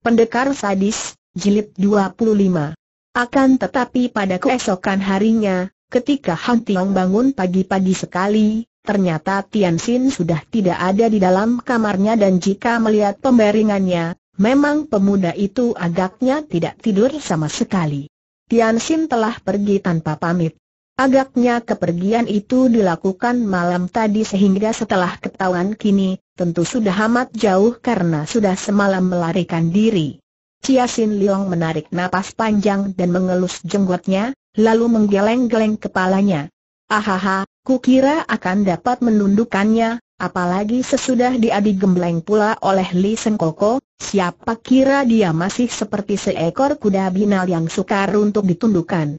Pendekar Sadis, Jilid 25 Akan tetapi pada keesokan harinya, ketika Han Tiong bangun pagi-pagi sekali, ternyata Tian Xin sudah tidak ada di dalam kamarnya dan jika melihat pembaringannya, memang pemuda itu agaknya tidak tidur sama sekali. Tian Xin telah pergi tanpa pamit. Agaknya kepergian itu dilakukan malam tadi sehingga setelah ketahuan kini, tentu sudah amat jauh karena sudah semalam melarikan diri. Ciasin Liang menarik napas panjang dan mengelus jenggotnya, lalu menggeleng-geleng kepalanya. Ahaha, kukira akan dapat menundukkannya, apalagi sesudah dia digembleng pula oleh Li Sengkoko, siapa kira dia masih seperti seekor kuda binal yang sukar untuk ditundukkan.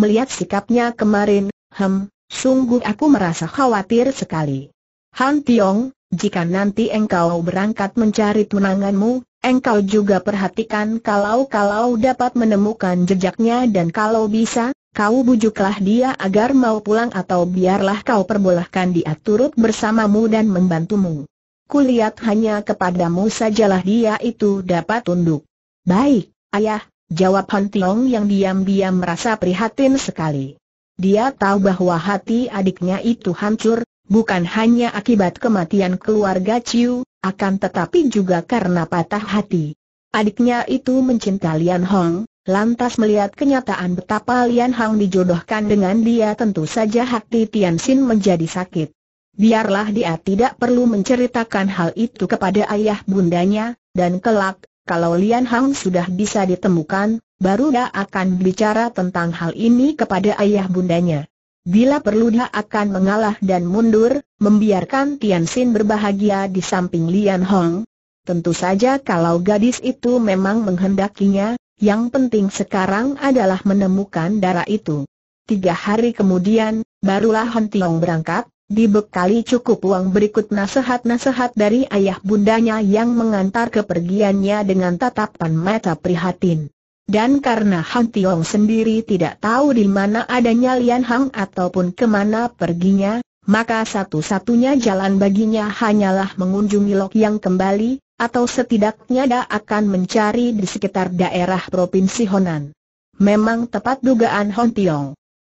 Melihat sikapnya kemarin, hem, sungguh aku merasa khawatir sekali. Han Tiong, jika nanti engkau berangkat mencari tunanganmu, engkau juga perhatikan kalau-kalau dapat menemukan jejaknya dan kalau bisa, kau bujuklah dia agar mau pulang atau biarlah kau perbolehkan dia turut bersamamu dan membantumu. Kulihat hanya kepadamu sajalah dia itu dapat tunduk. Baik, ayah, jawab Han Tiong yang diam-diam merasa prihatin sekali. Dia tahu bahwa hati adiknya itu hancur, bukan hanya akibat kematian keluarga Ciu, akan tetapi juga karena patah hati. Adiknya itu mencinta Lian Hong, lantas melihat kenyataan betapa Lian Hong dijodohkan dengan dia tentu saja hati Tian Xin menjadi sakit. Biarlah dia tidak perlu menceritakan hal itu kepada ayah bundanya, dan kelak, kalau Lian Hong sudah bisa ditemukan, baru dia akan bicara tentang hal ini kepada ayah bundanya. Bila perlu dia akan mengalah dan mundur, membiarkan Tian Xin berbahagia di samping Lian Hong. Tentu saja kalau gadis itu memang menghendakinya, yang penting sekarang adalah menemukan darah itu. Tiga hari kemudian, barulah Hon Tiong berangkat, dibekali cukup uang berikut nasihat-nasihat dari ayah bundanya yang mengantar kepergiannya dengan tatapan mata prihatin. Dan karena Han Tiong sendiri tidak tahu di mana adanya Lian Hang ataupun kemana perginya, maka satu-satunya jalan baginya hanyalah mengunjungi Lok Yang kembali, atau setidaknya dia akan mencari di sekitar daerah Provinsi Honan. Memang tepat dugaan Han Tiong.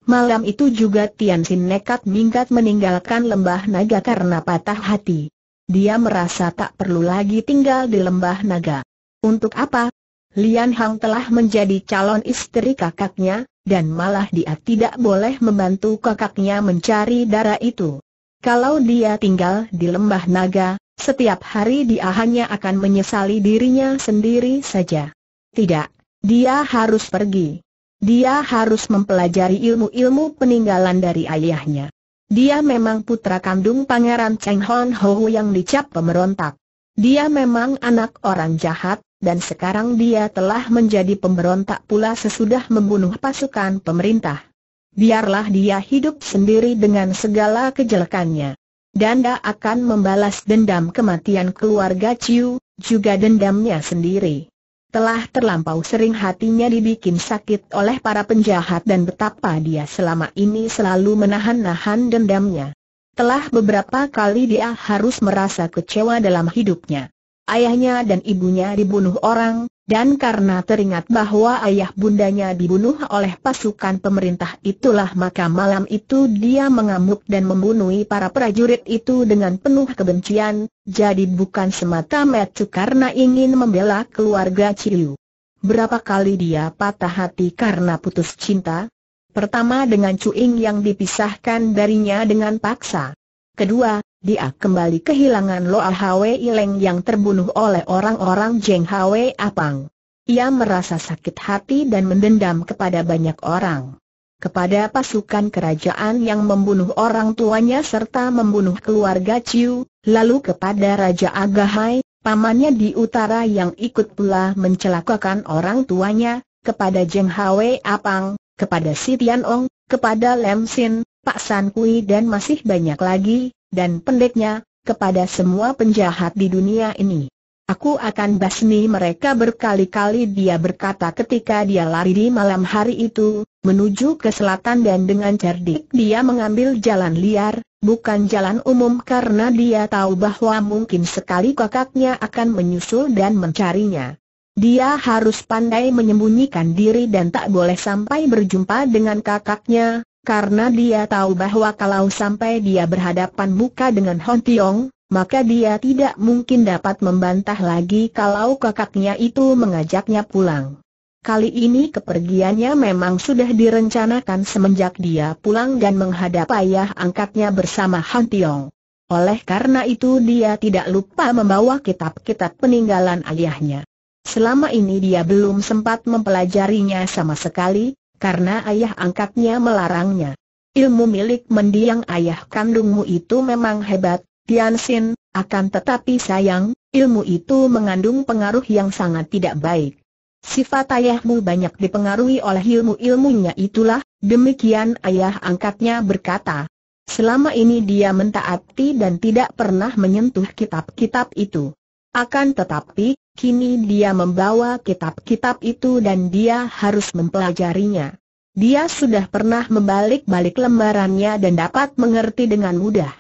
Malam itu juga Tian Xin nekat minggat meninggalkan lembah naga karena patah hati. Dia merasa tak perlu lagi tinggal di lembah naga. Untuk apa, Lian Hang telah menjadi calon istri kakaknya, dan malah dia tidak boleh membantu kakaknya mencari darah itu. Kalau dia tinggal di lembah naga, setiap hari dia hanya akan menyesali dirinya sendiri saja. Tidak, dia harus pergi. Dia harus mempelajari ilmu-ilmu peninggalan dari ayahnya. Dia memang putra kandung Pangeran Cheng Hon Ho yang dicap pemberontak. Dia memang anak orang jahat, dan sekarang dia telah menjadi pemberontak pula sesudah membunuh pasukan pemerintah. Biarlah dia hidup sendiri dengan segala kejelekannya. Danda akan membalas dendam kematian keluarga Ciu, juga dendamnya sendiri. Telah terlampau sering hatinya dibikin sakit oleh para penjahat dan betapa dia selama ini selalu menahan-nahan dendamnya. Telah beberapa kali dia harus merasa kecewa dalam hidupnya ayahnya dan ibunya dibunuh orang, dan karena teringat bahwa ayah bundanya dibunuh oleh pasukan pemerintah itulah maka malam itu dia mengamuk dan membunuh para prajurit itu dengan penuh kebencian, jadi bukan semata metu karena ingin membela keluarga Ciu. Berapa kali dia patah hati karena putus cinta? Pertama dengan Cuing yang dipisahkan darinya dengan paksa. Kedua, dia kembali kehilangan Loa Hwe Ileng yang terbunuh oleh orang-orang Jeng Hwe Apang. Ia merasa sakit hati dan mendendam kepada banyak orang. Kepada pasukan kerajaan yang membunuh orang tuanya serta membunuh keluarga Chiu, lalu kepada Raja Agahai, pamannya di utara yang ikut pula mencelakakan orang tuanya, kepada Jeng Hwe Apang, kepada Si Tian Ong, kepada Lem Sin, Pak San Kui dan masih banyak lagi, dan pendeknya, kepada semua penjahat di dunia ini. Aku akan basmi mereka berkali-kali dia berkata ketika dia lari di malam hari itu, menuju ke selatan dan dengan cerdik dia mengambil jalan liar, bukan jalan umum karena dia tahu bahwa mungkin sekali kakaknya akan menyusul dan mencarinya. Dia harus pandai menyembunyikan diri dan tak boleh sampai berjumpa dengan kakaknya, karena dia tahu bahwa kalau sampai dia berhadapan muka dengan Hon Tiong, maka dia tidak mungkin dapat membantah lagi kalau kakaknya itu mengajaknya pulang. Kali ini kepergiannya memang sudah direncanakan semenjak dia pulang dan menghadap ayah angkatnya bersama Han Tiong. Oleh karena itu dia tidak lupa membawa kitab-kitab peninggalan ayahnya. Selama ini dia belum sempat mempelajarinya sama sekali, karena ayah angkatnya melarangnya. Ilmu milik mendiang ayah kandungmu itu memang hebat, Tianxin, akan tetapi sayang, ilmu itu mengandung pengaruh yang sangat tidak baik. Sifat ayahmu banyak dipengaruhi oleh ilmu-ilmunya itulah, demikian ayah angkatnya berkata. Selama ini dia mentaati dan tidak pernah menyentuh kitab-kitab itu. Akan tetapi, kini dia membawa kitab-kitab itu dan dia harus mempelajarinya. Dia sudah pernah membalik-balik lembarannya dan dapat mengerti dengan mudah.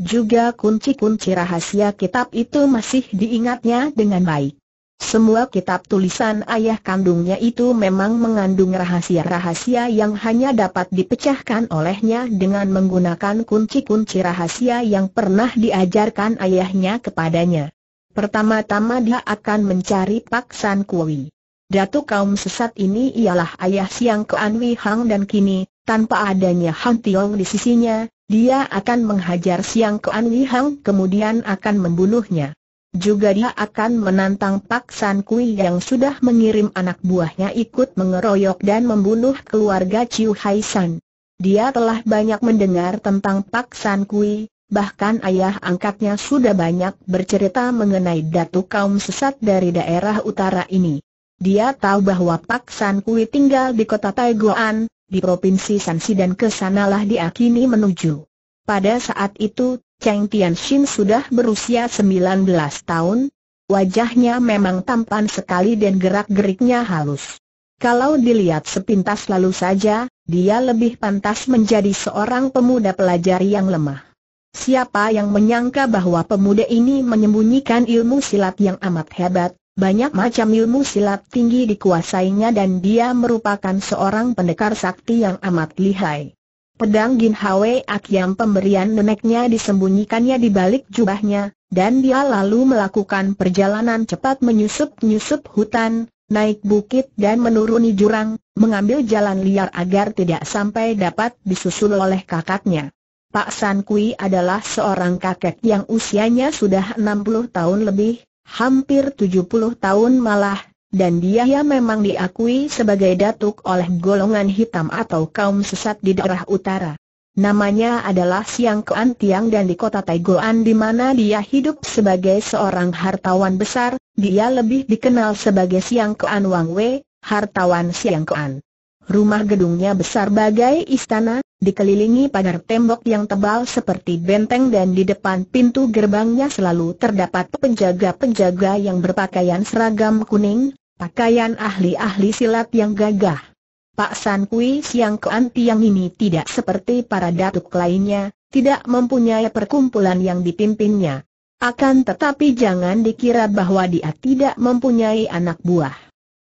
Juga kunci-kunci rahasia kitab itu masih diingatnya dengan baik. Semua kitab tulisan ayah kandungnya itu memang mengandung rahasia-rahasia yang hanya dapat dipecahkan olehnya dengan menggunakan kunci-kunci rahasia yang pernah diajarkan ayahnya kepadanya. Pertama-tama dia akan mencari Pak San Kui. Datu kaum sesat ini ialah ayah Siang Kuan Wei Hang dan kini, tanpa adanya Han Tiong di sisinya, dia akan menghajar Siang Kuan Wei Hang kemudian akan membunuhnya. Juga dia akan menantang Pak San Kui yang sudah mengirim anak buahnya ikut mengeroyok dan membunuh keluarga Chiu Hai San. Dia telah banyak mendengar tentang Pak San Kui, bahkan ayah angkatnya sudah banyak bercerita mengenai datu kaum sesat dari daerah utara ini. Dia tahu bahwa Pak San Kui tinggal di kota Taiguan, di provinsi Shanxi dan kesanalah diakini dia kini menuju. Pada saat itu, Cheng Tianxin sudah berusia 19 tahun, wajahnya memang tampan sekali dan gerak-geriknya halus. Kalau dilihat sepintas lalu saja, dia lebih pantas menjadi seorang pemuda pelajar yang lemah. Siapa yang menyangka bahwa pemuda ini menyembunyikan ilmu silat yang amat hebat, banyak macam ilmu silat tinggi dikuasainya dan dia merupakan seorang pendekar sakti yang amat lihai. Pedang Gin Hwe Ak yang pemberian neneknya disembunyikannya di balik jubahnya, dan dia lalu melakukan perjalanan cepat menyusup-nyusup hutan, naik bukit dan menuruni jurang, mengambil jalan liar agar tidak sampai dapat disusul oleh kakaknya. Pak San Kui adalah seorang kakek yang usianya sudah 60 tahun lebih, hampir 70 tahun malah, dan dia ya memang diakui sebagai datuk oleh golongan hitam atau kaum sesat di daerah utara. Namanya adalah Siang Kuan Tiang dan di kota Taigoan di mana dia hidup sebagai seorang hartawan besar, dia lebih dikenal sebagai Siang Kuan Wang Wei, hartawan Siang Kuan. Rumah gedungnya besar bagai istana, dikelilingi pagar tembok yang tebal seperti benteng dan di depan pintu gerbangnya selalu terdapat penjaga-penjaga yang berpakaian seragam kuning, pakaian ahli-ahli silat yang gagah. Pak San Kui Siang Kean Tiang ini tidak seperti para datuk lainnya, tidak mempunyai perkumpulan yang dipimpinnya. Akan tetapi jangan dikira bahwa dia tidak mempunyai anak buah.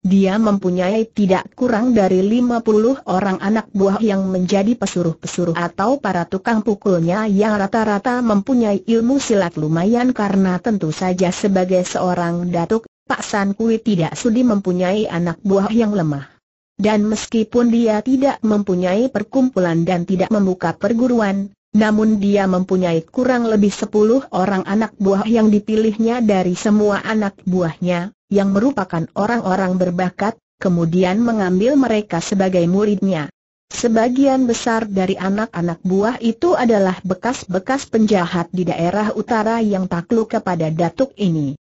Dia mempunyai tidak kurang dari 50 orang anak buah yang menjadi pesuruh-pesuruh atau para tukang pukulnya yang rata-rata mempunyai ilmu silat lumayan karena tentu saja sebagai seorang datuk, Pak San Kui tidak sudi mempunyai anak buah yang lemah. Dan meskipun dia tidak mempunyai perkumpulan dan tidak membuka perguruan, namun dia mempunyai kurang lebih 10 orang anak buah yang dipilihnya dari semua anak buahnya, yang merupakan orang-orang berbakat, kemudian mengambil mereka sebagai muridnya. Sebagian besar dari anak-anak buah itu adalah bekas-bekas penjahat di daerah utara yang takluk kepada datuk ini.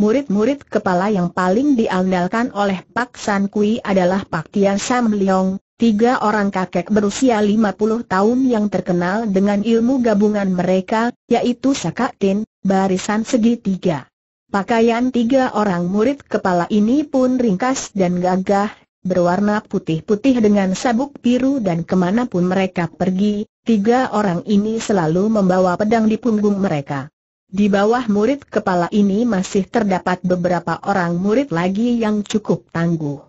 Murid-murid kepala yang paling diandalkan oleh Pak San Kui adalah Pak Tian Sam Leong, tiga orang kakek berusia 50 tahun yang terkenal dengan ilmu gabungan mereka, yaitu Sakatin, Barisan Segitiga. Pakaian tiga orang murid kepala ini pun ringkas dan gagah, berwarna putih-putih dengan sabuk biru dan kemanapun mereka pergi, tiga orang ini selalu membawa pedang di punggung mereka. Di bawah murid kepala ini masih terdapat beberapa orang murid lagi yang cukup tangguh.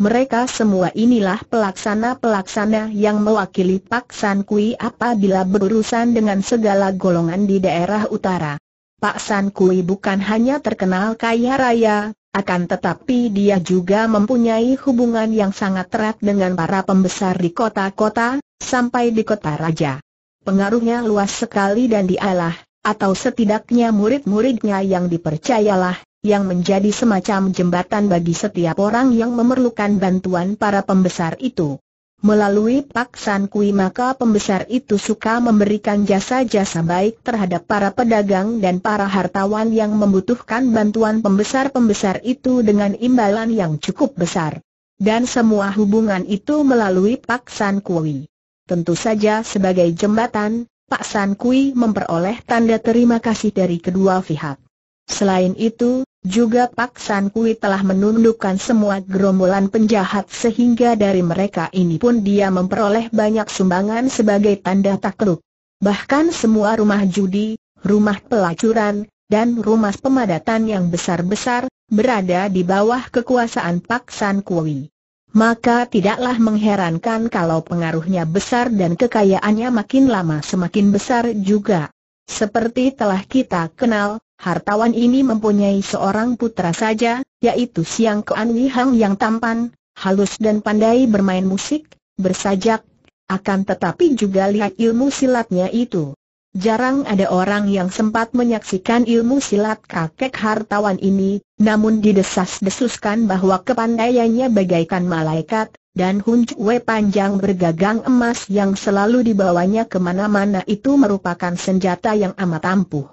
Mereka semua inilah pelaksana-pelaksana yang mewakili Pak San Kui apabila berurusan dengan segala golongan di daerah utara. Pak San Kui bukan hanya terkenal kaya raya, akan tetapi dia juga mempunyai hubungan yang sangat erat dengan para pembesar di kota-kota, sampai di kota raja. Pengaruhnya luas sekali dan dialah, atau setidaknya murid-muridnya yang dipercayalah, yang menjadi semacam jembatan bagi setiap orang yang memerlukan bantuan para pembesar itu. Melalui Pak San kui maka pembesar itu suka memberikan jasa-jasa baik terhadap para pedagang dan para hartawan yang membutuhkan bantuan pembesar-pembesar itu dengan imbalan yang cukup besar. Dan semua hubungan itu melalui Pak San kui. Tentu saja sebagai jembatan, Pak San Kui memperoleh tanda terima kasih dari kedua pihak. Selain itu, juga Pak San Kui telah menundukkan semua gerombolan penjahat sehingga dari mereka ini pun dia memperoleh banyak sumbangan sebagai tanda takluk. Bahkan semua rumah judi, rumah pelacuran, dan rumah pemadatan yang besar-besar, berada di bawah kekuasaan Pak San Kui. Maka tidaklah mengherankan kalau pengaruhnya besar dan kekayaannya makin lama semakin besar juga. Seperti telah kita kenal, hartawan ini mempunyai seorang putra saja, yaitu Siang Kean Hang yang tampan, halus dan pandai bermain musik, bersajak, akan tetapi juga lihat ilmu silatnya itu. Jarang ada orang yang sempat menyaksikan ilmu silat kakek hartawan ini, namun didesas-desuskan bahwa kepandaiannya bagaikan malaikat, dan hunjue panjang bergagang emas yang selalu dibawanya kemana-mana itu merupakan senjata yang amat ampuh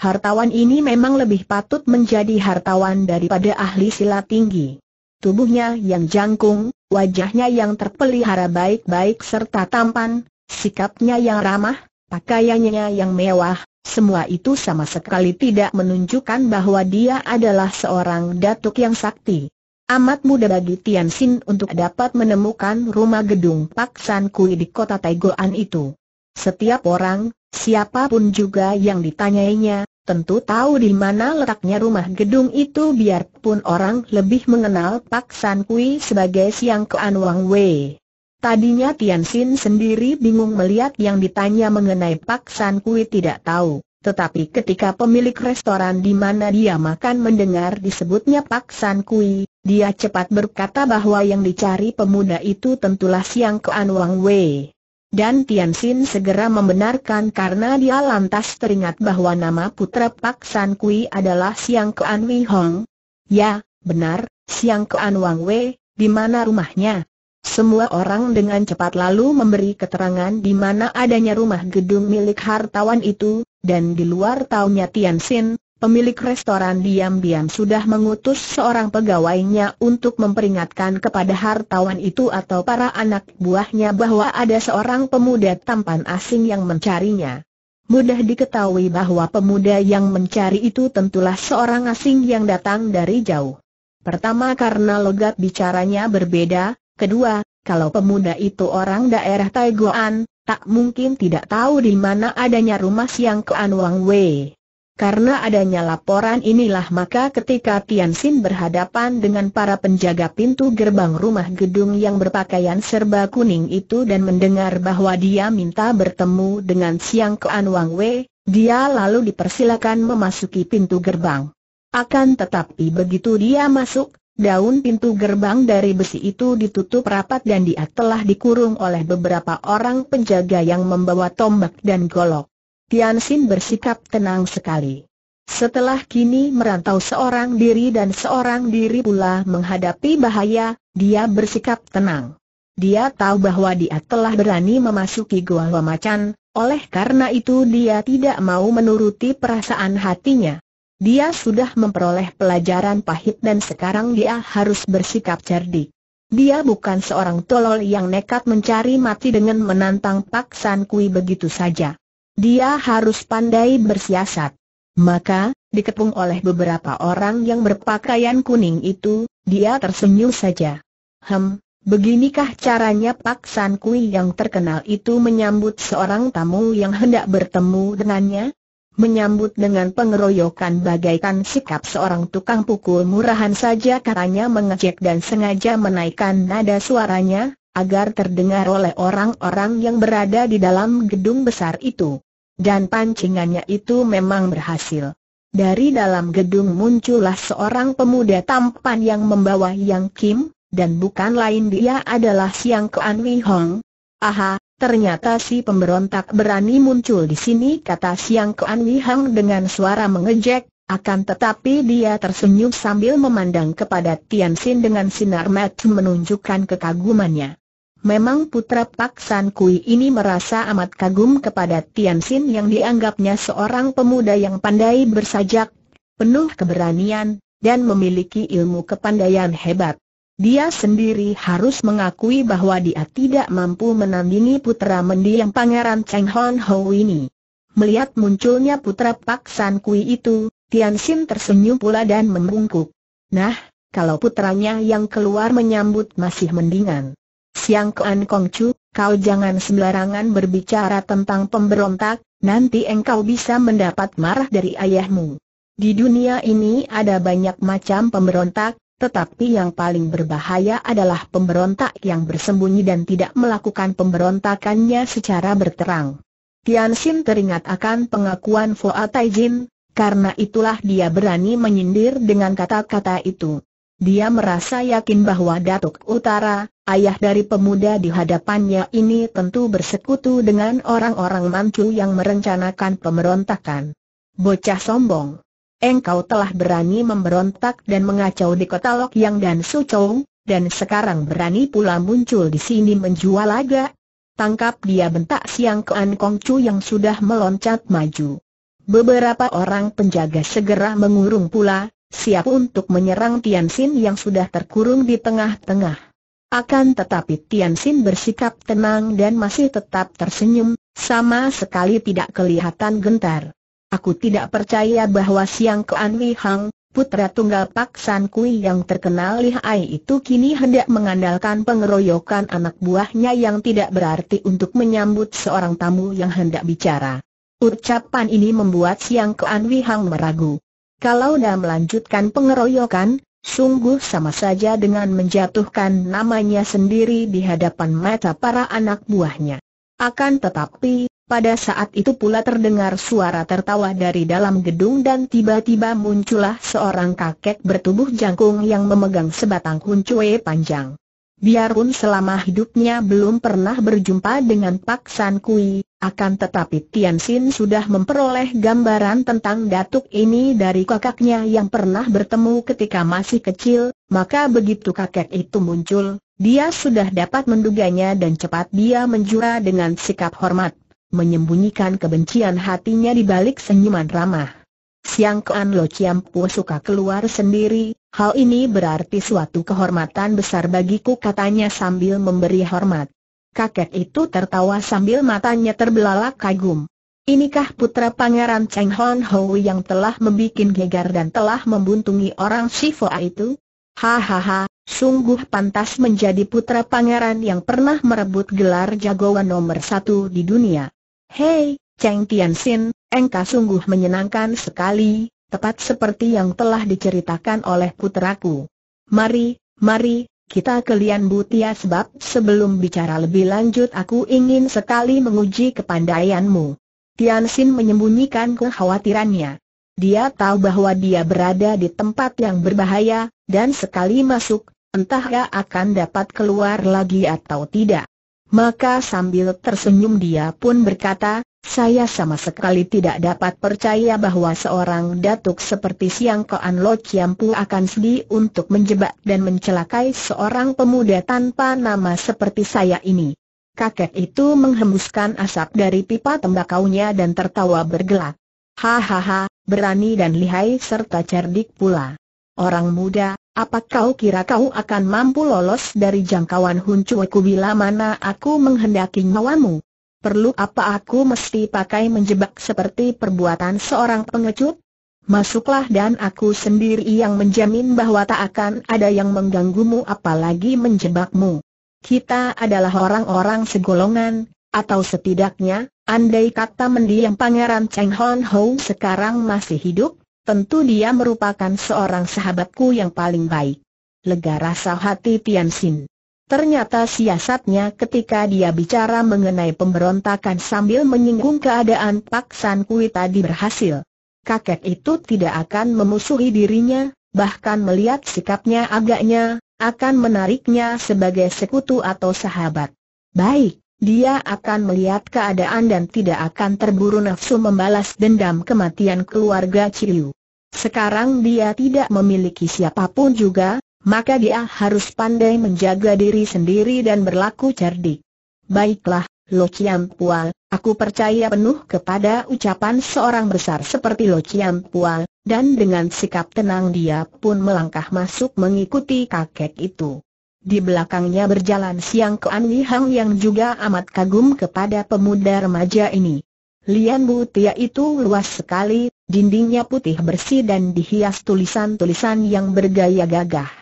hartawan ini memang lebih patut menjadi hartawan daripada ahli silat tinggi. Tubuhnya yang jangkung, wajahnya yang terpelihara baik-baik serta tampan, sikapnya yang ramah, pakaiannya yang mewah, semua itu sama sekali tidak menunjukkan bahwa dia adalah seorang datuk yang sakti. Amat mudah bagi Tian Xin untuk dapat menemukan rumah gedung Pak San Kui di kota Taigoan itu. Setiap orang, siapapun juga yang ditanyainya, tentu tahu di mana letaknya rumah gedung itu biarpun orang lebih mengenal Pak San Kui sebagai Siang Ke An Wang Wei. Tadinya Tian Xin sendiri bingung melihat yang ditanya mengenai Pak San Kui tidak tahu, tetapi ketika pemilik restoran di mana dia makan mendengar disebutnya Pak San Kui, dia cepat berkata bahwa yang dicari pemuda itu tentulah Siang Ke An Wang Wei. Dan Tian Xin segera membenarkan karena dia lantas teringat bahwa nama putra Pak San Kui adalah Siang Kuan Wei Hong. Ya, benar, Siang Kuan Wang Wei, di mana rumahnya? Semua orang dengan cepat lalu memberi keterangan di mana adanya rumah gedung milik hartawan itu, dan di luar taunya Tian Xin, pemilik restoran diam-diam sudah mengutus seorang pegawainya untuk memperingatkan kepada hartawan itu atau para anak buahnya bahwa ada seorang pemuda tampan asing yang mencarinya. Mudah diketahui bahwa pemuda yang mencari itu tentulah seorang asing yang datang dari jauh. Pertama karena logat bicaranya berbeda, kedua, kalau pemuda itu orang daerah Taiguan, tak mungkin tidak tahu di mana adanya rumah Siang ke Wang Wei. Karena adanya laporan inilah maka ketika Tian Xin berhadapan dengan para penjaga pintu gerbang rumah gedung yang berpakaian serba kuning itu dan mendengar bahwa dia minta bertemu dengan Siang Kean Wang Wei, dia lalu dipersilakan memasuki pintu gerbang. Akan tetapi begitu dia masuk, daun pintu gerbang dari besi itu ditutup rapat dan dia telah dikurung oleh beberapa orang penjaga yang membawa tombak dan golok. Tian Xin bersikap tenang sekali. Setelah kini merantau seorang diri dan seorang diri pula menghadapi bahaya, dia bersikap tenang. Dia tahu bahwa dia telah berani memasuki gua Macan, oleh karena itu dia tidak mau menuruti perasaan hatinya. Dia sudah memperoleh pelajaran pahit dan sekarang dia harus bersikap cerdik. Dia bukan seorang tolol yang nekat mencari mati dengan menantang paksaan kui begitu saja. Dia harus pandai bersiasat. Maka, dikepung oleh beberapa orang yang berpakaian kuning itu, dia tersenyum saja. Hem, Beginikah caranya Pak San Kui yang terkenal itu menyambut seorang tamu yang hendak bertemu dengannya? Menyambut dengan pengeroyokan bagaikan sikap seorang tukang pukul murahan saja katanya mengejek dan sengaja menaikkan nada suaranya, agar terdengar oleh orang-orang yang berada di dalam gedung besar itu. Dan pancingannya itu memang berhasil. Dari dalam gedung muncullah seorang pemuda tampan yang membawa Yang Kim, dan bukan lain dia adalah Siang Kuan Wei Hong. Aha, ternyata si pemberontak berani muncul di sini kata Siang Kuan Wei Hong dengan suara mengejek, akan tetapi dia tersenyum sambil memandang kepada Tian Xin dengan sinar mata menunjukkan kekagumannya. Memang putra Pak San Kui ini merasa amat kagum kepada Tian Xin yang dianggapnya seorang pemuda yang pandai bersajak, penuh keberanian, dan memiliki ilmu kepandaian hebat. Dia sendiri harus mengakui bahwa dia tidak mampu menandingi putra mendiang Pangeran Cheng Hon Ho ini. Melihat munculnya putra Pak San Kui itu, Tian Xin tersenyum pula dan membungkuk. Nah, kalau putranya yang keluar menyambut masih mendingan. Siang Kuan Chu, kau jangan sembarangan berbicara tentang pemberontak, nanti engkau bisa mendapat marah dari ayahmu. Di dunia ini ada banyak macam pemberontak, tetapi yang paling berbahaya adalah pemberontak yang bersembunyi dan tidak melakukan pemberontakannya secara berterang. Tian Xin teringat akan pengakuan Tai Taijin, karena itulah dia berani menyindir dengan kata-kata itu. Dia merasa yakin bahwa Datuk Utara, ayah dari pemuda di hadapannya ini tentu bersekutu dengan orang-orang Manchu yang merencanakan pemberontakan. Bocah sombong. Engkau telah berani memberontak dan mengacau di kota Lok Yang dan Sucong, dan sekarang berani pula muncul di sini menjual laga. Tangkap dia bentak Siang ke An Kong Chu yang sudah meloncat maju. Beberapa orang penjaga segera mengurung pula, siap untuk menyerang Tianxin yang sudah terkurung di tengah-tengah. Akan tetapi Tianxin bersikap tenang dan masih tetap tersenyum, sama sekali tidak kelihatan gentar. Aku tidak percaya bahwa Siang Kuan Wei Hang, putra tunggal Pak San Kui yang terkenal lihai itu kini hendak mengandalkan pengeroyokan anak buahnya yang tidak berarti untuk menyambut seorang tamu yang hendak bicara. Ucapan ini membuat Siang Kuan Wei Hang meragu. Kalau dah melanjutkan pengeroyokan, sungguh sama saja dengan menjatuhkan namanya sendiri di hadapan mata para anak buahnya. Akan tetapi, pada saat itu pula terdengar suara tertawa dari dalam gedung dan tiba-tiba muncullah seorang kakek bertubuh jangkung yang memegang sebatang kuncue panjang. Biarpun selama hidupnya belum pernah berjumpa dengan Pak San Kui, akan tetapi Tian Xin sudah memperoleh gambaran tentang datuk ini dari kakaknya yang pernah bertemu ketika masih kecil, maka begitu kakek itu muncul, dia sudah dapat menduganya dan cepat dia menjura dengan sikap hormat, menyembunyikan kebencian hatinya di balik senyuman ramah. Siang Kuan Lo Chiampu suka keluar sendiri, hal ini berarti suatu kehormatan besar bagiku katanya sambil memberi hormat. Kakek itu tertawa sambil matanya terbelalak kagum. Inikah putra pangeran Cheng Hon Hou yang telah membuat gegar dan telah membuntungi orang Shifoa itu? Hahaha, sungguh pantas menjadi putra pangeran yang pernah merebut gelar jagoan nomor satu di dunia. Hei, Cheng Tianxin, engkau sungguh menyenangkan sekali, tepat seperti yang telah diceritakan oleh putraku. Mari, mari, kita ke Lian Butia sebab sebelum bicara lebih lanjut aku ingin sekali menguji kepandaianmu. Tian Xin menyembunyikan kekhawatirannya. Dia tahu bahwa dia berada di tempat yang berbahaya, dan sekali masuk, entah ia akan dapat keluar lagi atau tidak. Maka sambil tersenyum dia pun berkata, saya sama sekali tidak dapat percaya bahwa seorang datuk seperti Siang Koan Lo Chiam Pu akan sedih untuk menjebak dan mencelakai seorang pemuda tanpa nama seperti saya ini. Kakek itu menghembuskan asap dari pipa tembakaunya dan tertawa bergelak. Hahaha, berani dan lihai serta cerdik pula. Orang muda, apa kau kira kau akan mampu lolos dari jangkauan Hun Cueku bila mana aku menghendaki nyawamu? perlu apa aku mesti pakai menjebak seperti perbuatan seorang pengecut? Masuklah dan aku sendiri yang menjamin bahwa tak akan ada yang mengganggumu apalagi menjebakmu. Kita adalah orang-orang segolongan, atau setidaknya, andai kata mendiang pangeran Cheng Hon Ho sekarang masih hidup, tentu dia merupakan seorang sahabatku yang paling baik. Lega rasa hati Tian Xin. Ternyata siasatnya ketika dia bicara mengenai pemberontakan sambil menyinggung keadaan Pak San Kui tadi berhasil. Kakek itu tidak akan memusuhi dirinya, bahkan melihat sikapnya agaknya, akan menariknya sebagai sekutu atau sahabat. Baik, dia akan melihat keadaan dan tidak akan terburu nafsu membalas dendam kematian keluarga Ciliu. Sekarang dia tidak memiliki siapapun juga, maka dia harus pandai menjaga diri sendiri dan berlaku cerdik. Baiklah, Lo Chiam Pual, aku percaya penuh kepada ucapan seorang besar seperti Lo Chiam Pual, dan dengan sikap tenang dia pun melangkah masuk mengikuti kakek itu. Di belakangnya berjalan Siang ke Kuan Hang yang juga amat kagum kepada pemuda remaja ini. Lian Butia itu luas sekali, dindingnya putih bersih dan dihias tulisan-tulisan yang bergaya gagah.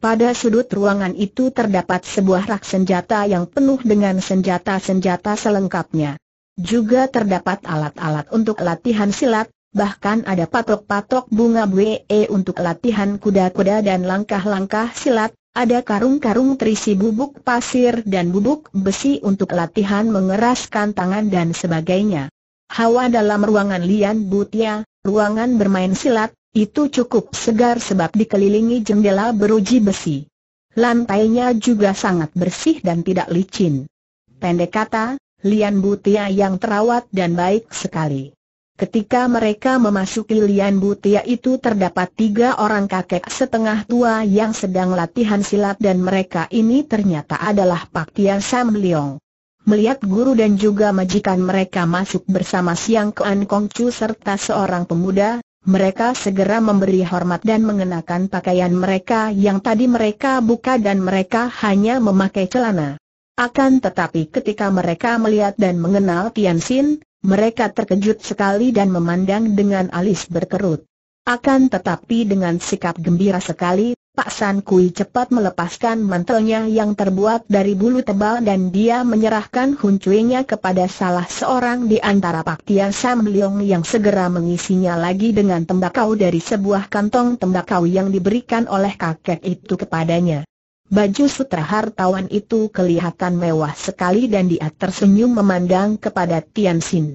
Pada sudut ruangan itu terdapat sebuah rak senjata yang penuh dengan senjata-senjata selengkapnya. Juga terdapat alat-alat untuk latihan silat, bahkan ada patok-patok bunga bue untuk latihan kuda-kuda dan langkah-langkah silat, ada karung-karung terisi bubuk pasir dan bubuk besi untuk latihan mengeraskan tangan dan sebagainya. Hawa dalam ruangan Lian Butia, ruangan bermain silat, itu cukup segar sebab dikelilingi jendela beruji besi. Lantainya juga sangat bersih dan tidak licin. Pendek kata, Lian Butia yang terawat dan baik sekali. Ketika mereka memasuki Lian Butia itu terdapat tiga orang kakek setengah tua yang sedang latihan silat dan mereka ini ternyata adalah Pak Tia Sam Leong. Melihat guru dan juga majikan mereka masuk bersama Siang Kuan chu serta seorang pemuda, mereka segera memberi hormat dan mengenakan pakaian mereka yang tadi mereka buka dan mereka hanya memakai celana. Akan tetapi ketika mereka melihat dan mengenal Tian Xin, mereka terkejut sekali dan memandang dengan alis berkerut. Akan tetapi dengan sikap gembira sekali, Pak San Kui cepat melepaskan mantelnya yang terbuat dari bulu tebal dan dia menyerahkan huncuinya kepada salah seorang di antara Pak Tian Sam Leong yang segera mengisinya lagi dengan tembakau dari sebuah kantong tembakau yang diberikan oleh kakek itu kepadanya. Baju sutra hartawan itu kelihatan mewah sekali dan dia tersenyum memandang kepada Tian Xin.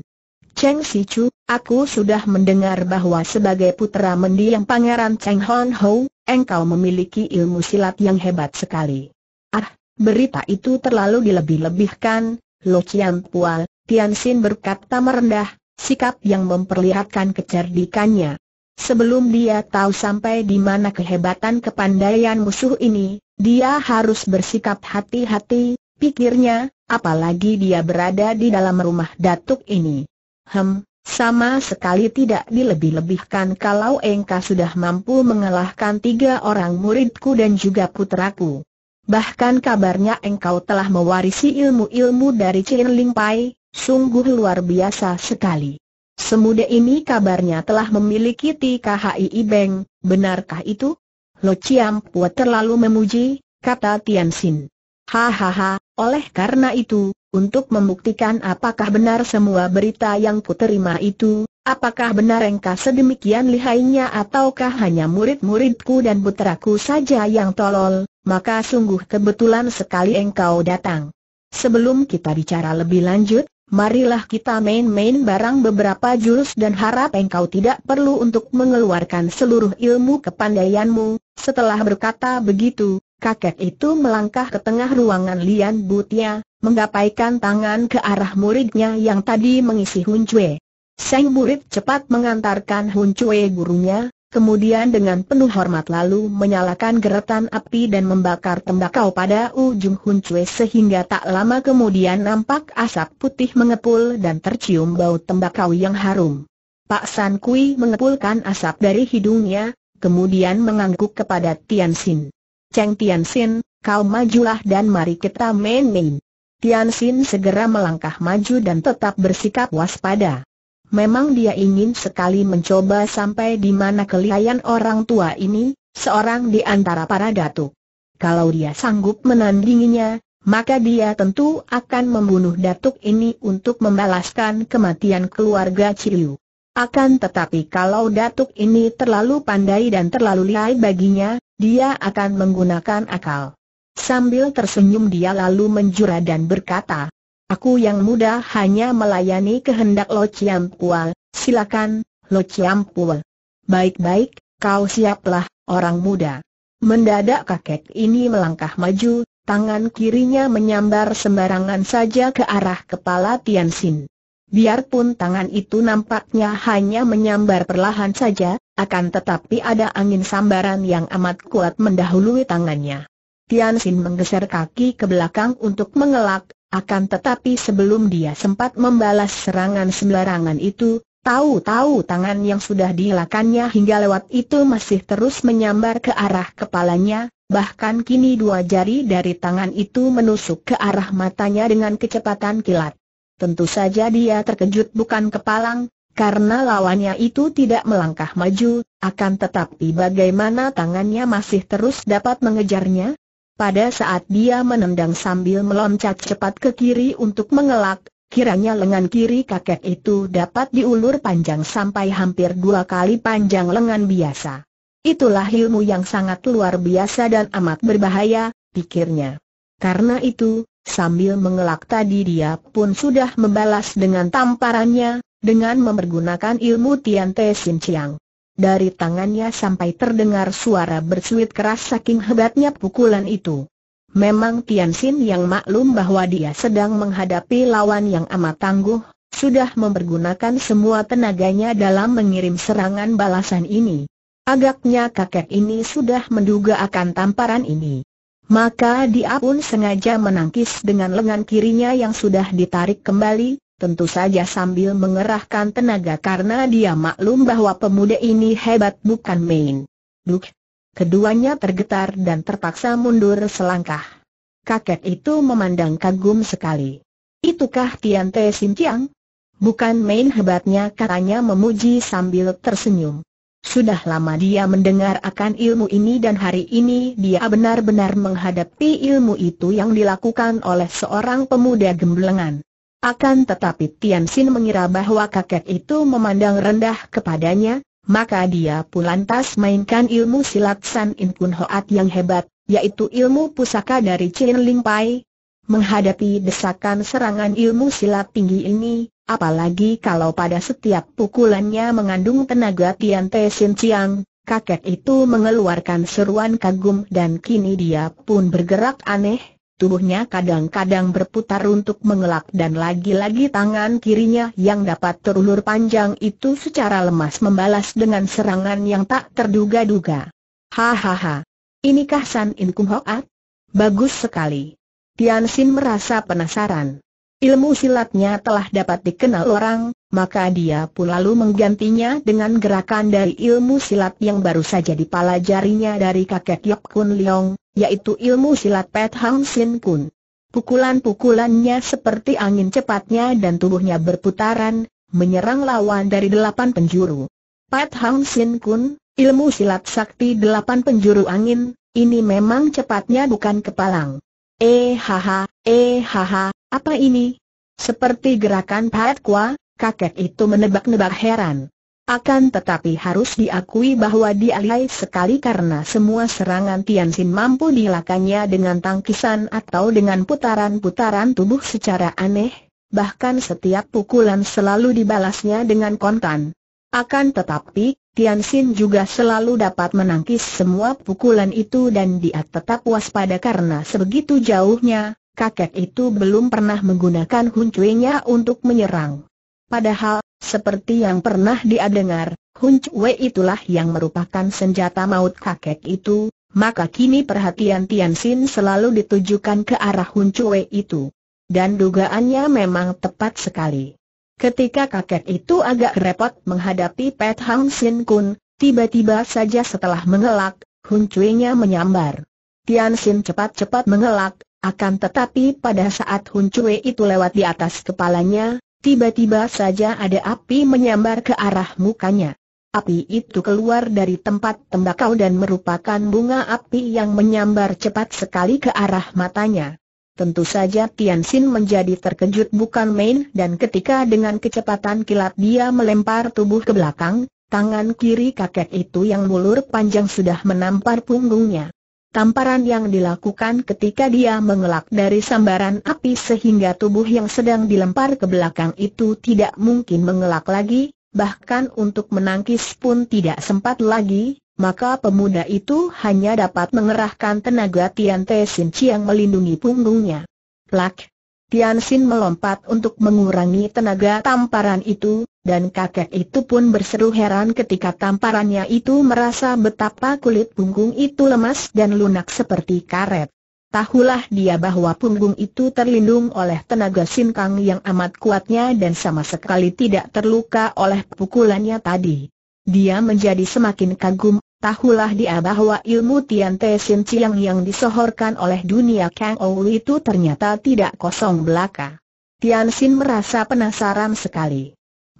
Cheng Sichu, aku sudah mendengar bahwa sebagai putra mendiang Pangeran Cheng Hon Ho, engkau memiliki ilmu silat yang hebat sekali. Ah, berita itu terlalu dilebih-lebihkan, Lo Chiang Pual, Tian Xin berkata merendah, sikap yang memperlihatkan kecerdikannya. Sebelum dia tahu sampai di mana kehebatan kepandaian musuh ini, dia harus bersikap hati-hati, pikirnya, apalagi dia berada di dalam rumah datuk ini. Hem, sama sekali tidak dilebih-lebihkan kalau engkau sudah mampu mengalahkan tiga orang muridku dan juga putraku. Bahkan kabarnya engkau telah mewarisi ilmu-ilmu dari Chin Ling Pai, sungguh luar biasa sekali. Semudah ini kabarnya telah memiliki TKHI Beng, benarkah itu? Lo Chiam Pua terlalu memuji, kata Tian Xin. Hahaha, oleh karena itu, untuk membuktikan apakah benar semua berita yang kuterima itu, apakah benar engkau sedemikian lihainya ataukah hanya murid-muridku dan puteraku saja yang tolol, maka sungguh kebetulan sekali engkau datang. Sebelum kita bicara lebih lanjut, marilah kita main-main barang beberapa jurus dan harap engkau tidak perlu untuk mengeluarkan seluruh ilmu kepandaianmu. Setelah berkata begitu, kakek itu melangkah ke tengah ruangan Lian Butia, menggapaikan tangan ke arah muridnya yang tadi mengisi Hun Cue. Sang murid cepat mengantarkan Hun Cue gurunya, kemudian dengan penuh hormat lalu menyalakan geretan api dan membakar tembakau pada ujung Hun Cue sehingga tak lama kemudian nampak asap putih mengepul dan tercium bau tembakau yang harum. Pak San Kui mengepulkan asap dari hidungnya, kemudian mengangguk kepada Tian Xin. Cheng Tianxin, kau majulah dan mari kita main-main. Tianxin segera melangkah maju dan tetap bersikap waspada. Memang dia ingin sekali mencoba sampai di mana kelihayan orang tua ini, seorang di antara para datuk. Kalau dia sanggup menandinginya, maka dia tentu akan membunuh datuk ini untuk membalaskan kematian keluarga Ciliu. Akan tetapi kalau datuk ini terlalu pandai dan terlalu lihai baginya, dia akan menggunakan akal. Sambil tersenyum dia lalu menjura dan berkata, Aku yang muda hanya melayani kehendak Lo Chiam Pua, silakan, Lo Chiam Pua. Baik-baik, kau siaplah, orang muda. Mendadak kakek ini melangkah maju, tangan kirinya menyambar sembarangan saja ke arah kepala Tian Xin. Biarpun tangan itu nampaknya hanya menyambar perlahan saja, akan tetapi ada angin sambaran yang amat kuat mendahului tangannya. Tian Xin menggeser kaki ke belakang untuk mengelak, akan tetapi sebelum dia sempat membalas serangan sembarangan itu, tahu-tahu tangan yang sudah dilakannya hingga lewat itu masih terus menyambar ke arah kepalanya, bahkan kini dua jari dari tangan itu menusuk ke arah matanya dengan kecepatan kilat. Tentu saja dia terkejut bukan kepalang, karena lawannya itu tidak melangkah maju, akan tetapi bagaimana tangannya masih terus dapat mengejarnya? Pada saat dia menendang sambil meloncat cepat ke kiri untuk mengelak, kiranya lengan kiri kakek itu dapat diulur panjang sampai hampir dua kali panjang lengan biasa. Itulah ilmu yang sangat luar biasa dan amat berbahaya, pikirnya. Karena itu, sambil mengelak tadi dia pun sudah membalas dengan tamparannya, dengan mempergunakan ilmu Tian Te Sin Chiang. Dari tangannya sampai terdengar suara bersuit keras saking hebatnya pukulan itu. Memang Tian Sin yang maklum bahwa dia sedang menghadapi lawan yang amat tangguh, sudah mempergunakan semua tenaganya dalam mengirim serangan balasan ini. Agaknya kakek ini sudah menduga akan tamparan ini. Maka dia pun sengaja menangkis dengan lengan kirinya yang sudah ditarik kembali, tentu saja sambil mengerahkan tenaga karena dia maklum bahwa pemuda ini hebat bukan main. Duk! Keduanya tergetar dan terpaksa mundur selangkah. Kakek itu memandang kagum sekali. Itukah Tian Te Sin Tiang? Bukan main hebatnya katanya memuji sambil tersenyum. Sudah lama dia mendengar akan ilmu ini dan hari ini dia benar-benar menghadapi ilmu itu yang dilakukan oleh seorang pemuda gemblengan. Akan tetapi Tian Xin mengira bahwa kakek itu memandang rendah kepadanya, maka dia pun lantas mainkan ilmu silat San In Kun Hoat yang hebat, yaitu ilmu pusaka dari Chin Ling Pai. Menghadapi desakan serangan ilmu silat tinggi ini, apalagi kalau pada setiap pukulannya mengandung tenaga Tian Te Sin Chiang, kakek itu mengeluarkan seruan kagum dan kini dia pun bergerak aneh, tubuhnya kadang-kadang berputar untuk mengelak dan lagi-lagi tangan kirinya yang dapat terulur panjang itu secara lemas membalas dengan serangan yang tak terduga-duga. Hahaha. Inikah San In Kum Hoat? Bagus sekali. Tian Xin merasa penasaran. Ilmu silatnya telah dapat dikenal orang, maka dia pun lalu menggantinya dengan gerakan dari ilmu silat yang baru saja dipelajarinya dari kakek Yok Kun Leong, yaitu ilmu silat Pet Hang Sin Kun. Pukulan-pukulannya seperti angin cepatnya dan tubuhnya berputaran, menyerang lawan dari delapan penjuru. Pat Hang Sin Kun, ilmu silat sakti delapan penjuru angin, ini memang cepatnya bukan kepalang. Eh haha, eh haha, apa ini? Seperti gerakan Pat Kwa, kakek itu menebak-nebak heran. Akan tetapi harus diakui bahwa dia sekali karena semua serangan Tian Xin mampu dilakannya dengan tangkisan atau dengan putaran-putaran tubuh secara aneh, bahkan setiap pukulan selalu dibalasnya dengan kontan. Akan tetapi, Tian Xin juga selalu dapat menangkis semua pukulan itu dan dia tetap waspada karena sebegitu jauhnya, kakek itu belum pernah menggunakan huncuenya untuk menyerang. Padahal seperti yang pernah dia dengar, Hun Chue itulah yang merupakan senjata maut kakek itu, maka kini perhatian Tian Xin selalu ditujukan ke arah Hun Chue itu. Dan dugaannya memang tepat sekali. Ketika kakek itu agak repot menghadapi Pet Hang Sin Kun, tiba-tiba saja setelah mengelak, Hun Chue-nya menyambar. Tian Xin cepat-cepat mengelak, akan tetapi pada saat Hun Cui itu lewat di atas kepalanya, Tiba-tiba saja ada api menyambar ke arah mukanya. Api itu keluar dari tempat tembakau dan merupakan bunga api yang menyambar cepat sekali ke arah matanya. Tentu saja Tian Xin menjadi terkejut bukan main dan ketika dengan kecepatan kilat dia melempar tubuh ke belakang, tangan kiri kakek itu yang mulur panjang sudah menampar punggungnya. Tamparan yang dilakukan ketika dia mengelak dari sambaran api sehingga tubuh yang sedang dilempar ke belakang itu tidak mungkin mengelak lagi, bahkan untuk menangkis pun tidak sempat lagi, maka pemuda itu hanya dapat mengerahkan tenaga Tian Te Sin Chiang melindungi punggungnya. Plak! Tian Xin melompat untuk mengurangi tenaga tamparan itu, dan kakek itu pun berseru heran ketika tamparannya itu merasa betapa kulit punggung itu lemas dan lunak seperti karet. Tahulah dia bahwa punggung itu terlindung oleh tenaga sinkang yang amat kuatnya dan sama sekali tidak terluka oleh pukulannya tadi. Dia menjadi semakin kagum, tahulah dia bahwa ilmu Tian Te Sin Chiang yang disohorkan oleh dunia Kang Ou itu ternyata tidak kosong belaka. Tian Sin merasa penasaran sekali.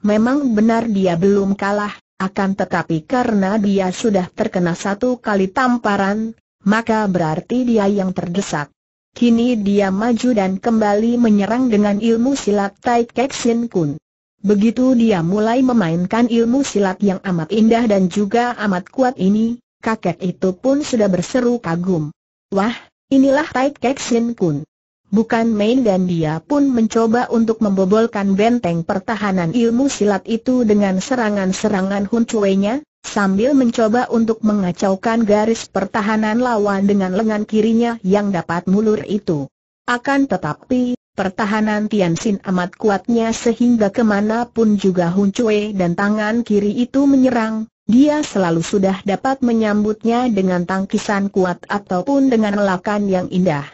Memang benar dia belum kalah, akan tetapi karena dia sudah terkena satu kali tamparan, maka berarti dia yang terdesak. Kini dia maju dan kembali menyerang dengan ilmu silat Tai Kek Sin Kun. Begitu dia mulai memainkan ilmu silat yang amat indah dan juga amat kuat ini, kakek itu pun sudah berseru kagum. Wah, inilah Tai Kek Sin Kun. Bukan main dan dia pun mencoba untuk membobolkan benteng pertahanan ilmu silat itu dengan serangan-serangan huncuenya, sambil mencoba untuk mengacaukan garis pertahanan lawan dengan lengan kirinya yang dapat mulur itu. Akan tetapi, pertahanan Tianxin amat kuatnya sehingga kemanapun juga Huncue dan tangan kiri itu menyerang, dia selalu sudah dapat menyambutnya dengan tangkisan kuat ataupun dengan lakan yang indah.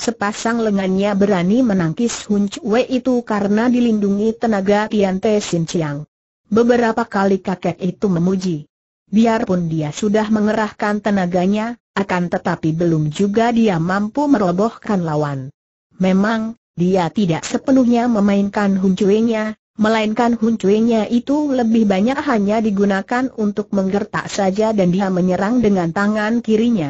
Sepasang lengannya berani menangkis Hun Chue itu karena dilindungi tenaga Tian Te Sin Chiang. Beberapa kali kakek itu memuji. Biarpun dia sudah mengerahkan tenaganya, akan tetapi belum juga dia mampu merobohkan lawan. Memang, dia tidak sepenuhnya memainkan Hun Chue-nya, melainkan Hun itu lebih banyak hanya digunakan untuk menggertak saja dan dia menyerang dengan tangan kirinya.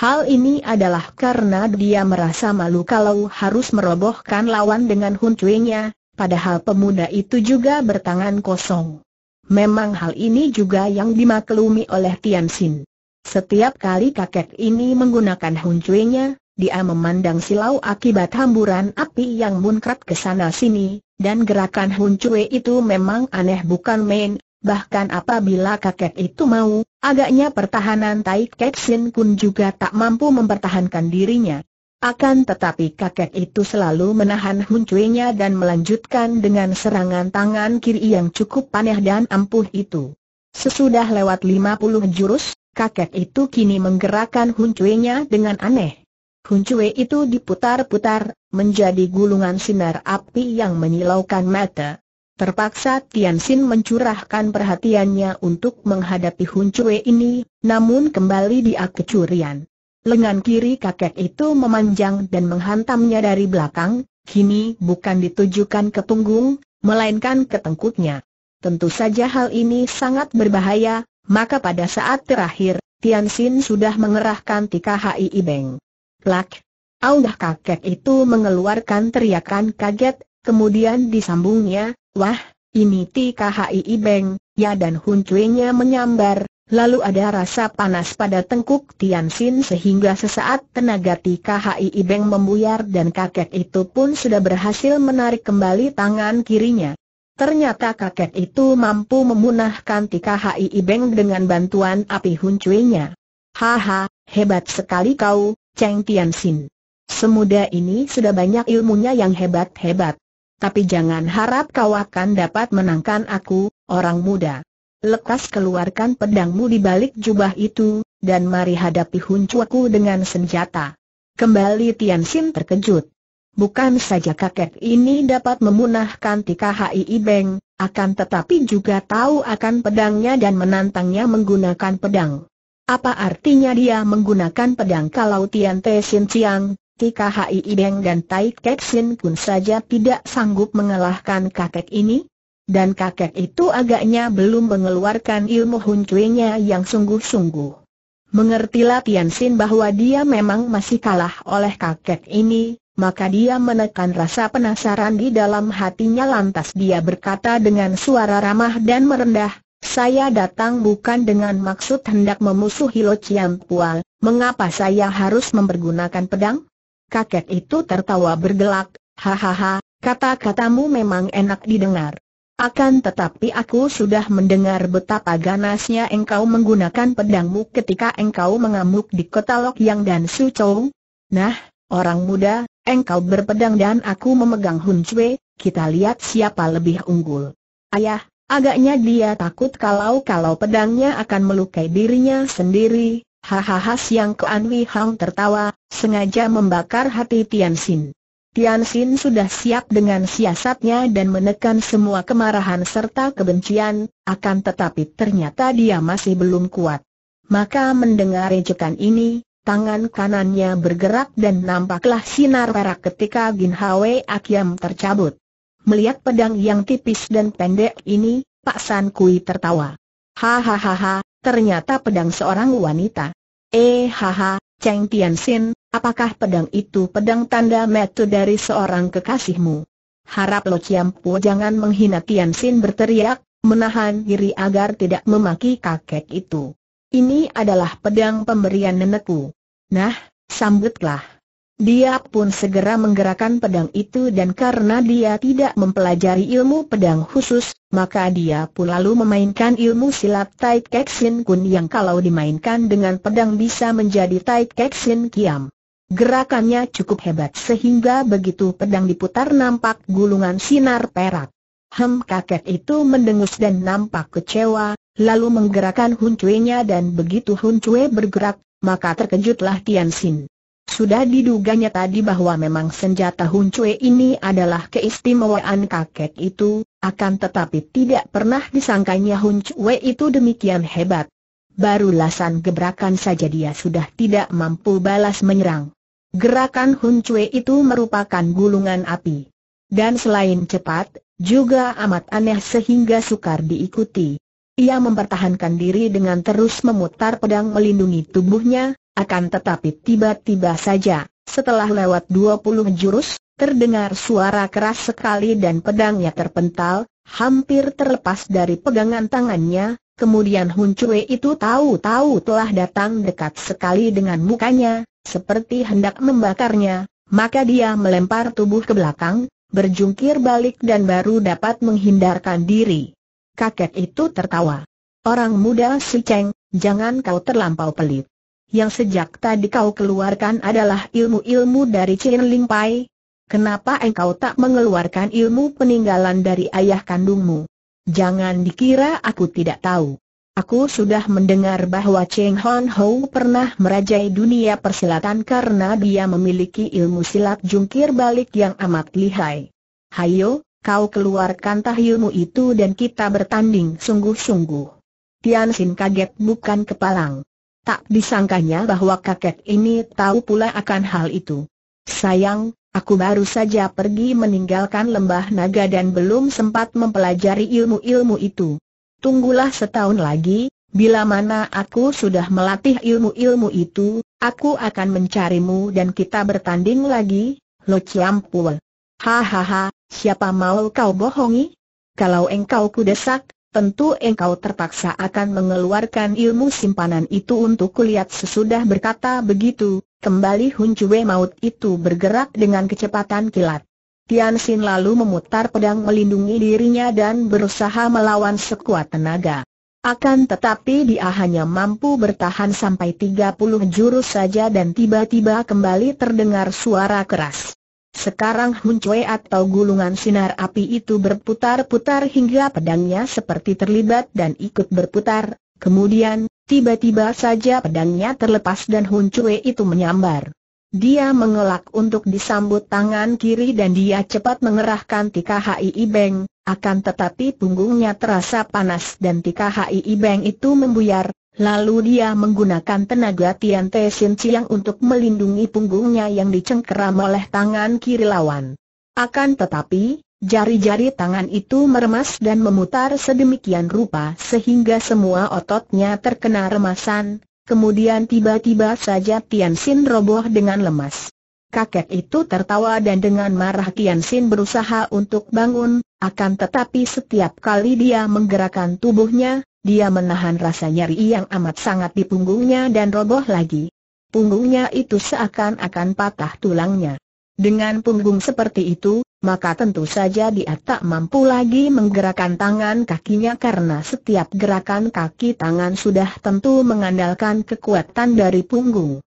Hal ini adalah karena dia merasa malu kalau harus merobohkan lawan dengan huncuinya, padahal pemuda itu juga bertangan kosong. Memang hal ini juga yang dimaklumi oleh Tian Xin. Setiap kali kakek ini menggunakan huncuinya, dia memandang silau akibat hamburan api yang munkrat ke sana sini, dan gerakan huncue itu memang aneh bukan main, Bahkan apabila kakek itu mau, agaknya pertahanan Tai Ketsin pun juga tak mampu mempertahankan dirinya. Akan tetapi kakek itu selalu menahan huncuinya dan melanjutkan dengan serangan tangan kiri yang cukup panah dan ampuh itu. Sesudah lewat 50 jurus, kakek itu kini menggerakkan huncuinya dengan aneh. Huncue itu diputar-putar, menjadi gulungan sinar api yang menyilaukan mata. Terpaksa Tian Xin mencurahkan perhatiannya untuk menghadapi Hun Cui ini, namun kembali dia kecurian. Lengan kiri kakek itu memanjang dan menghantamnya dari belakang, kini bukan ditujukan ke punggung, melainkan ke tengkuknya. Tentu saja hal ini sangat berbahaya, maka pada saat terakhir, Tian Xin sudah mengerahkan tika Hai Ibeng. Plak! Audah kakek itu mengeluarkan teriakan kaget, kemudian disambungnya, Wah, ini TKHI Beng, ya dan huncuinya menyambar, lalu ada rasa panas pada tengkuk Tian Xin sehingga sesaat tenaga TKHI Beng membuyar dan kakek itu pun sudah berhasil menarik kembali tangan kirinya. Ternyata kakek itu mampu memunahkan TKHI Beng dengan bantuan api huncuinya. Haha, hebat sekali kau, Cheng Tian Xin. Semuda ini sudah banyak ilmunya yang hebat-hebat tapi jangan harap kau akan dapat menangkan aku, orang muda. Lekas keluarkan pedangmu di balik jubah itu, dan mari hadapi huncuaku dengan senjata. Kembali Tian Xin terkejut. Bukan saja kakek ini dapat memunahkan Tika Hai Beng, akan tetapi juga tahu akan pedangnya dan menantangnya menggunakan pedang. Apa artinya dia menggunakan pedang kalau Tian Te Sin Chiang ketika Hai Beng dan Tai Kek Sin pun saja tidak sanggup mengalahkan kakek ini? Dan kakek itu agaknya belum mengeluarkan ilmu huncuinya yang sungguh-sungguh. Mengertilah Tian Sin bahwa dia memang masih kalah oleh kakek ini, maka dia menekan rasa penasaran di dalam hatinya lantas dia berkata dengan suara ramah dan merendah, saya datang bukan dengan maksud hendak memusuhi Lo Chiang Pual, mengapa saya harus mempergunakan pedang? kakek itu tertawa bergelak, hahaha, kata-katamu memang enak didengar. Akan tetapi aku sudah mendengar betapa ganasnya engkau menggunakan pedangmu ketika engkau mengamuk di kota Lok Yang dan Su Chou. Nah, orang muda, engkau berpedang dan aku memegang Hun Cui, kita lihat siapa lebih unggul. Ayah, agaknya dia takut kalau-kalau pedangnya akan melukai dirinya sendiri, Hahaha Siang Kuan Wei Hang tertawa, sengaja membakar hati Tian Xin. Tian Xin sudah siap dengan siasatnya dan menekan semua kemarahan serta kebencian, akan tetapi ternyata dia masih belum kuat. Maka mendengar ejekan ini, tangan kanannya bergerak dan nampaklah sinar perak ketika Gin Hwe Akiam tercabut. Melihat pedang yang tipis dan pendek ini, Pak San Kui tertawa. Hahaha, ternyata pedang seorang wanita. Eh haha, Cheng Tianxin, apakah pedang itu pedang tanda metu dari seorang kekasihmu? Harap Lo Chiampu jangan menghina Tianxin berteriak, menahan diri agar tidak memaki kakek itu. Ini adalah pedang pemberian nenekku. Nah, sambutlah. Dia pun segera menggerakkan pedang itu dan karena dia tidak mempelajari ilmu pedang khusus, maka dia pun lalu memainkan ilmu silat Tai Kek Kun yang kalau dimainkan dengan pedang bisa menjadi Tai Kek Sin Kiam. Gerakannya cukup hebat sehingga begitu pedang diputar nampak gulungan sinar perak. Hem kakek itu mendengus dan nampak kecewa, lalu menggerakkan huncuenya dan begitu huncue bergerak, maka terkejutlah Tian Sin sudah diduganya tadi bahwa memang senjata Hun huncue ini adalah keistimewaan kakek itu, akan tetapi tidak pernah disangkanya Hun huncue itu demikian hebat. Baru lasan gebrakan saja dia sudah tidak mampu balas menyerang. Gerakan Hun huncue itu merupakan gulungan api. Dan selain cepat, juga amat aneh sehingga sukar diikuti. Ia mempertahankan diri dengan terus memutar pedang melindungi tubuhnya, akan tetapi tiba-tiba saja, setelah lewat 20 jurus, terdengar suara keras sekali dan pedangnya terpental, hampir terlepas dari pegangan tangannya, kemudian Hun Cui itu tahu-tahu telah datang dekat sekali dengan mukanya, seperti hendak membakarnya, maka dia melempar tubuh ke belakang, berjungkir balik dan baru dapat menghindarkan diri. Kakek itu tertawa. Orang muda si Cheng, jangan kau terlampau pelit yang sejak tadi kau keluarkan adalah ilmu-ilmu dari Chin Ling Pai. Kenapa engkau tak mengeluarkan ilmu peninggalan dari ayah kandungmu? Jangan dikira aku tidak tahu. Aku sudah mendengar bahwa Cheng Hon Ho pernah merajai dunia persilatan karena dia memiliki ilmu silat jungkir balik yang amat lihai. Hayo, kau keluarkan tah ilmu itu dan kita bertanding sungguh-sungguh. Tian Xin kaget bukan kepalang. Tak disangkanya bahwa kakek ini tahu pula akan hal itu. Sayang, aku baru saja pergi meninggalkan lembah naga dan belum sempat mempelajari ilmu-ilmu itu. Tunggulah setahun lagi, bila mana aku sudah melatih ilmu-ilmu itu, aku akan mencarimu dan kita bertanding lagi, Lo ciampul. Hahaha, siapa mau kau bohongi? Kalau engkau kudesak, tentu engkau terpaksa akan mengeluarkan ilmu simpanan itu untuk kulihat sesudah berkata begitu, kembali Hun Chue maut itu bergerak dengan kecepatan kilat. Tian Xin lalu memutar pedang melindungi dirinya dan berusaha melawan sekuat tenaga. Akan tetapi dia hanya mampu bertahan sampai 30 jurus saja dan tiba-tiba kembali terdengar suara keras. Sekarang Huncoe atau gulungan sinar api itu berputar-putar hingga pedangnya seperti terlibat dan ikut berputar, kemudian, tiba-tiba saja pedangnya terlepas dan Huncoe itu menyambar. Dia mengelak untuk disambut tangan kiri dan dia cepat mengerahkan Tika HII Ibeng, akan tetapi punggungnya terasa panas dan Tika HII Ibeng itu membuyar, Lalu dia menggunakan tenaga Tian Te Sin Chiang untuk melindungi punggungnya yang dicengkeram oleh tangan kiri lawan. Akan tetapi, jari-jari tangan itu meremas dan memutar sedemikian rupa sehingga semua ototnya terkena remasan, kemudian tiba-tiba saja Tian Sin roboh dengan lemas. Kakek itu tertawa dan dengan marah Tian Sin berusaha untuk bangun, akan tetapi setiap kali dia menggerakkan tubuhnya, dia menahan rasa nyeri yang amat sangat di punggungnya dan roboh lagi. Punggungnya itu seakan-akan patah tulangnya. Dengan punggung seperti itu, maka tentu saja dia tak mampu lagi menggerakkan tangan kakinya karena setiap gerakan kaki tangan sudah tentu mengandalkan kekuatan dari punggung.